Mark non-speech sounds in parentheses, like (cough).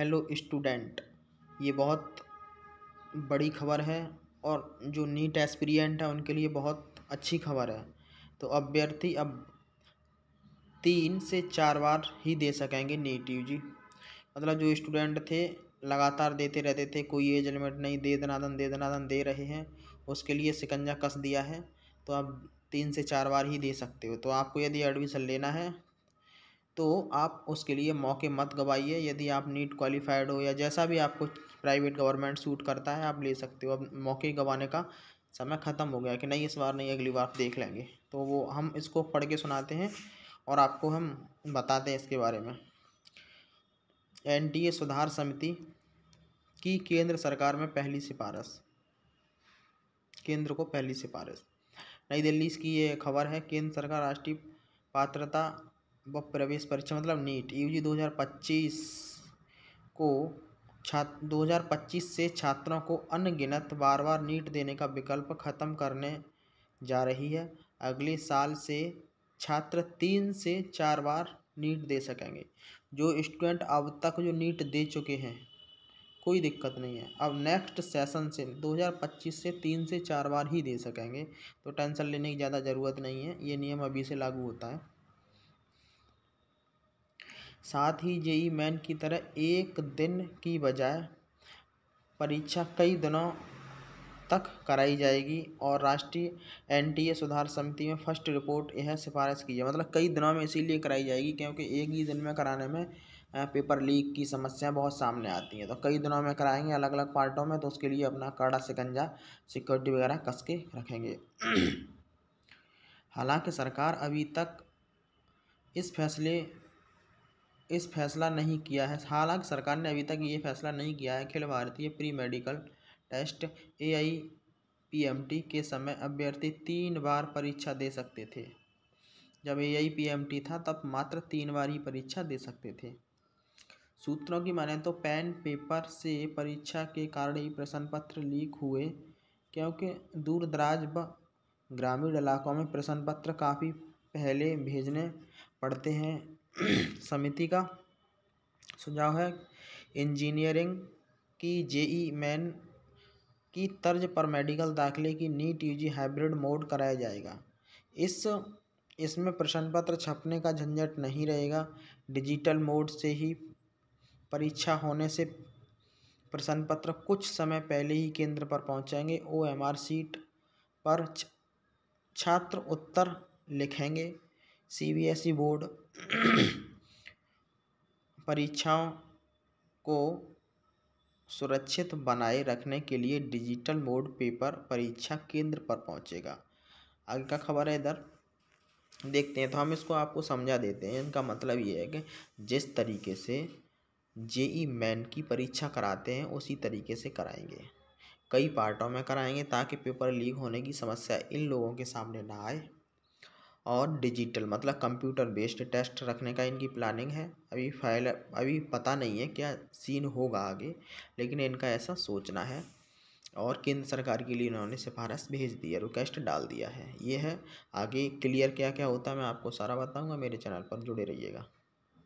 hello student ये बहुत बड़ी खबर है और जो नीट एस्पिरियंट है उनके लिए बहुत अच्छी खबर है तो अभ्यर्थी अब तीन से चार बार ही दे सकेंगे नीट यू जी मतलब जो स्टूडेंट थे लगातार देते रहते थे कोई एज लिमिट नहीं दे दनादन दे दनादन दे रहे हैं उसके लिए सिकंजा कस दिया है तो आप तीन से चार बार ही दे सकते हो तो आपको यदि एडमिशन लेना है तो आप उसके लिए मौके मत गवाइए यदि आप नीट क्वालिफाइड हो या जैसा भी आपको प्राइवेट गवर्नमेंट सूट करता है आप ले सकते हो अब मौके गंवाने का समय ख़त्म हो गया कि नहीं इस बार नहीं अगली बार देख लेंगे तो वो हम इसको पढ़ के सुनाते हैं और आपको हम बताते हैं इसके बारे में एन सुधार समिति की केंद्र सरकार में पहली सिफारिश केंद्र को पहली सिफारिश नई दिल्ली की ये खबर है केंद्र सरकार राष्ट्रीय पात्रता व प्रवेश परीक्षा मतलब नीट यू 2025 को छात्र 2025 से छात्रों को अनगिनत बार बार नीट देने का विकल्प खत्म करने जा रही है अगले साल से छात्र तीन से चार बार नीट दे सकेंगे जो स्टूडेंट अब तक जो नीट दे चुके हैं कोई दिक्कत नहीं है अब नेक्स्ट सेशन से 2025 से तीन से चार बार ही दे सकेंगे तो टेंशन लेने की ज़्यादा ज़रूरत नहीं है ये नियम अभी से लागू होता है साथ ही जेई मैन की तरह एक दिन की बजाय परीक्षा कई दिनों तक कराई जाएगी और राष्ट्रीय एनटीए सुधार समिति में फर्स्ट रिपोर्ट यह सिफारिश की है मतलब कई दिनों में इसीलिए कराई जाएगी क्योंकि एक ही दिन में कराने में पेपर लीक की समस्याएं बहुत सामने आती हैं तो कई दिनों में कराएंगे अलग अलग पार्टों में तो उसके लिए अपना कड़ा सिकंजा सिक्योरिटी वगैरह कस के रखेंगे (clears throat) हालांकि सरकार अभी तक इस फैसले इस फैसला नहीं किया है हालांकि सरकार ने अभी तक ये फैसला नहीं किया है Akhil Bharatiya pre medical test A I P M T के समय अभ्यर्थी तीन बार परीक्षा दे सकते थे जब A I P M T था तब मात्र तीन बार ही परीक्षा दे सकते थे सूत्रों की माने तो पेन पेपर से परीक्षा के कारण ही प्रश्न पत्र लीक हुए क्योंकि दूर दराज व ग्रामीण इलाकों में प्रश्न पत्र काफ़ी पहले भेजने पड़ते हैं समिति का सुझाव है इंजीनियरिंग की जेई मैन की तर्ज पर मेडिकल दाखिले की नीट यूजी हाइब्रिड मोड कराया जाएगा इस इसमें प्रश्न पत्र छपने का झंझट नहीं रहेगा डिजिटल मोड से ही परीक्षा होने से प्रश्न पत्र कुछ समय पहले ही केंद्र पर पहुंचेंगे ओ एम आर सीट पर छात्र उत्तर लिखेंगे सीबीएसई बोर्ड e (clears throat) परीक्षाओं को सुरक्षित बनाए रखने के लिए डिजिटल बोर्ड पेपर परीक्षा केंद्र पर पहुंचेगा आगे का खबर है इधर देखते हैं तो हम इसको आपको समझा देते हैं इनका मतलब ये है कि जिस तरीके से जेई मैन की परीक्षा कराते हैं उसी तरीके से कराएंगे कई पार्टों में कराएंगे ताकि पेपर लीक होने की समस्या इन लोगों के सामने ना आए और डिजिटल मतलब कंप्यूटर बेस्ड टेस्ट रखने का इनकी प्लानिंग है अभी फाइल अभी पता नहीं है क्या सीन होगा आगे लेकिन इनका ऐसा सोचना है और केंद्र सरकार के लिए इन्होंने सिफारिश भेज दी है रिक्वेस्ट डाल दिया है ये है आगे क्लियर क्या क्या होता है मैं आपको सारा बताऊंगा मेरे चैनल पर जुड़े रहिएगा